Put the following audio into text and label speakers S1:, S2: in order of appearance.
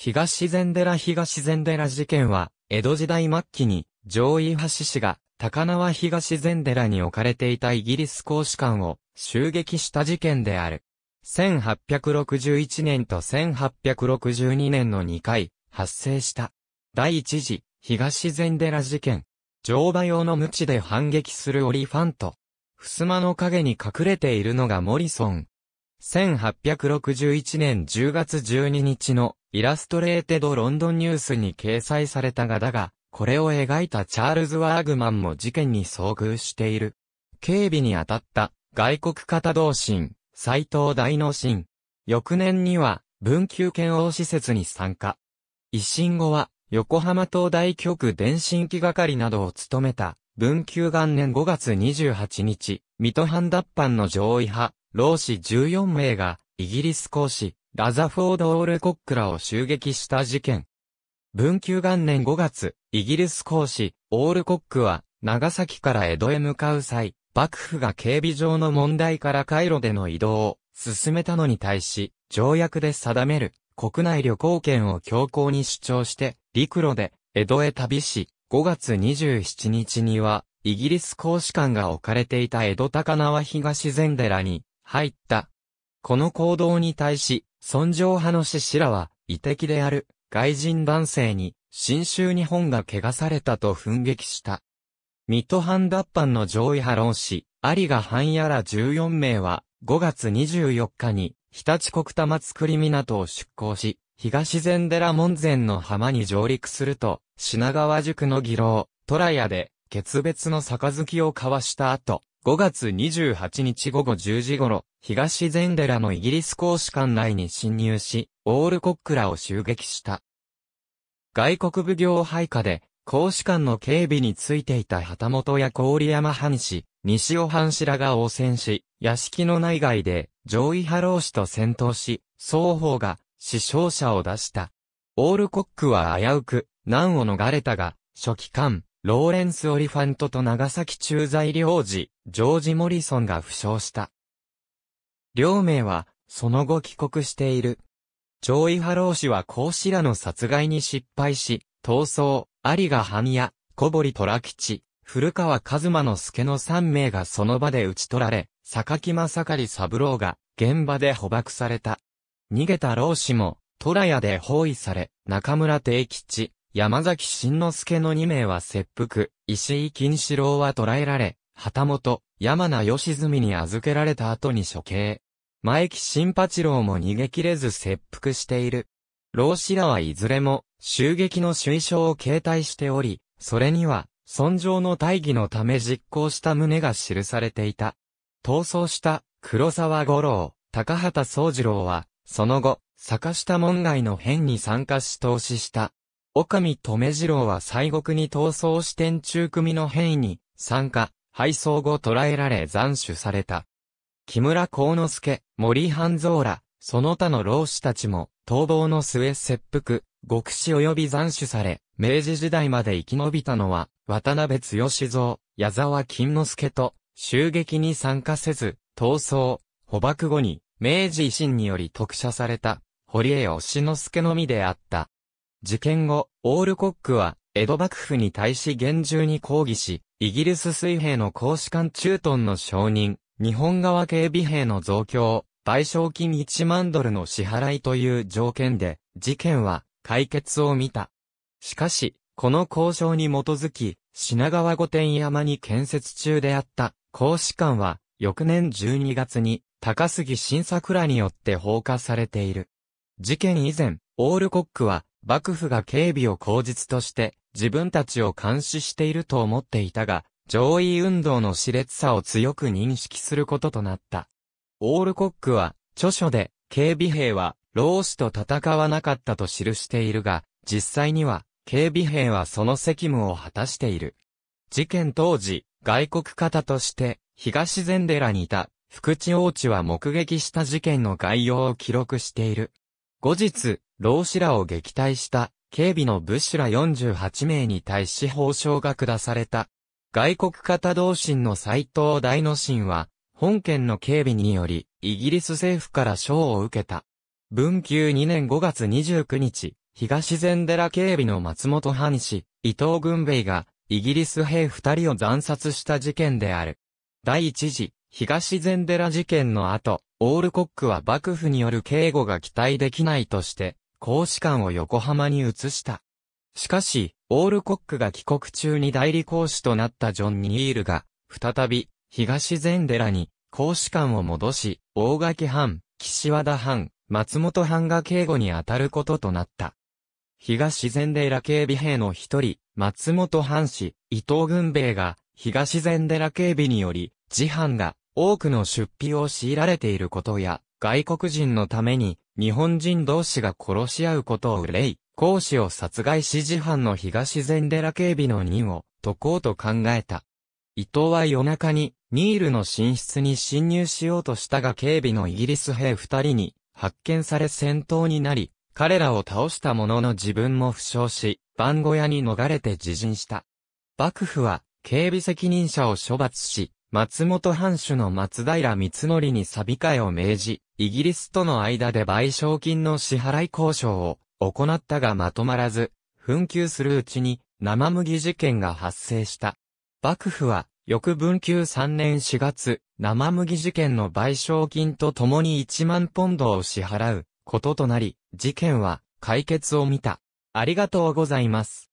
S1: 東禅寺東禅寺事件は、江戸時代末期に、上位橋氏が、高輪東禅寺に置かれていたイギリス公使館を襲撃した事件である。1861年と1862年の2回、発生した。第1次、東禅寺事件。乗馬用の無知で反撃するオリファント。襖の影に隠れているのがモリソン。1861年10月12日のイラストレーテド・ロンドンニュースに掲載されたがだが、これを描いたチャールズ・ワーグマンも事件に遭遇している。警備に当たった外国方同心、斎藤大脳心。翌年には文久圏王施設に参加。一審後は横浜東大局電信機係などを務めた文久元年5月28日、水戸藩脱藩の上位派、老子14名が、イギリス公使、ラザフォード・オールコックらを襲撃した事件。文久元年5月、イギリス公使、オールコックは、長崎から江戸へ向かう際、幕府が警備上の問題から回路での移動を進めたのに対し、条約で定める国内旅行権を強行に主張して、陸路で江戸へ旅し、5月27日には、イギリス公使館が置かれていた江戸高輪東禅寺に入った。この行動に対し、尊上派の志士らは、遺敵である、外人男性に、新州日本が汚されたと奮撃した。水戸藩脱藩の上位派論師、有賀藩やら14名は、5月24日に、日立国玉造港を出港し、東禅寺門前の浜に上陸すると、品川宿の議郎、虎屋で、決別の杯を交わした後、5月28日午後10時頃、東禅寺のイギリス公使館内に侵入し、オールコックらを襲撃した。外国奉行配下で、公使館の警備についていた旗本や郡山藩士、西尾藩士らが応戦し、屋敷の内外で上位派老士と戦闘し、双方が死傷者を出した。オールコックは危うく、難を逃れたが、初期艦、ローレンス・オリファントと長崎駐在領事、ジョージ・モリソンが負傷した。両名は、その後帰国している。ジョ派イ・ハロー氏は孔子らの殺害に失敗し、逃走、有賀半や小堀虎吉、古川一馬の助の3名がその場で討ち取られ、榊正狩三郎が現場で捕獲された。逃げた老氏も、虎屋で包囲され、中村定吉、山崎慎之助の2名は切腹、石井金四郎は捕らえられ、旗本、山名義澄に預けられた後に処刑。前木新八郎も逃げ切れず切腹している。老子らはいずれも、襲撃の首相を携帯しており、それには、尊上の大義のため実行した旨が記されていた。逃走した黒沢五郎、高畑宗次郎は、その後、坂下門外の変に参加し投資した。岡見留次郎は西国に逃走し天中組の変異に参加、配送後捕らえられ斬首された。木村幸之助、森半蔵ら、その他の老子たちも、逃亡の末切腹、極死及び斬首され、明治時代まで生き延びたのは、渡辺剛蔵、矢沢金之助と、襲撃に参加せず、逃走、捕獲後に、明治維新により特赦された、堀江義之助のみであった。事件後、オールコックは、江戸幕府に対し厳重に抗議し、イギリス水兵の公使館駐屯の承認、日本側警備兵の増強、賠償金1万ドルの支払いという条件で、事件は解決を見た。しかし、この交渉に基づき、品川御殿山に建設中であった公使館は、翌年12月に高杉作桜によって放火されている。事件以前、オールコックは幕府が警備を口実として自分たちを監視していると思っていたが、上位運動の熾烈さを強く認識することとなった。オールコックは著書で警備兵は老子と戦わなかったと記しているが、実際には警備兵はその責務を果たしている。事件当時、外国方として東禅寺にいた福地王子は目撃した事件の概要を記録している。後日、老子らを撃退した警備の武士ら48名に対し報奨が下された。外国方同心の斎藤大野心は、本県の警備により、イギリス政府から賞を受けた。文久2年5月29日、東禅寺警備の松本藩士、伊藤軍兵衛が、イギリス兵二人を斬殺した事件である。第一次、東禅寺事件の後、オールコックは幕府による警護が期待できないとして、公使館を横浜に移した。しかし、オールコックが帰国中に代理公使となったジョン・ニールが、再び、東禅寺に、公使館を戻し、大垣藩、岸和田藩、松本藩が警護に当たることとなった。東禅寺警備兵の一人、松本藩士、伊藤軍兵が、東禅寺警備により、自販が多くの出費を強いられていることや、外国人のために日本人同士が殺し合うことを憂い、孔子を殺害し自販の東禅寺警備の任を解こうと考えた。伊藤は夜中にニールの寝室に侵入しようとしたが警備のイギリス兵二人に発見され戦闘になり、彼らを倒したものの自分も負傷し、番小屋に逃れて自陣した。幕府は警備責任者を処罰し、松本藩主の松平光則に錆び替えを命じ、イギリスとの間で賠償金の支払い交渉を行ったがまとまらず、紛糾するうちに生麦事件が発生した。幕府は、翌文久3年4月、生麦事件の賠償金と共に1万ポンドを支払うこととなり、事件は解決を見た。ありがとうございます。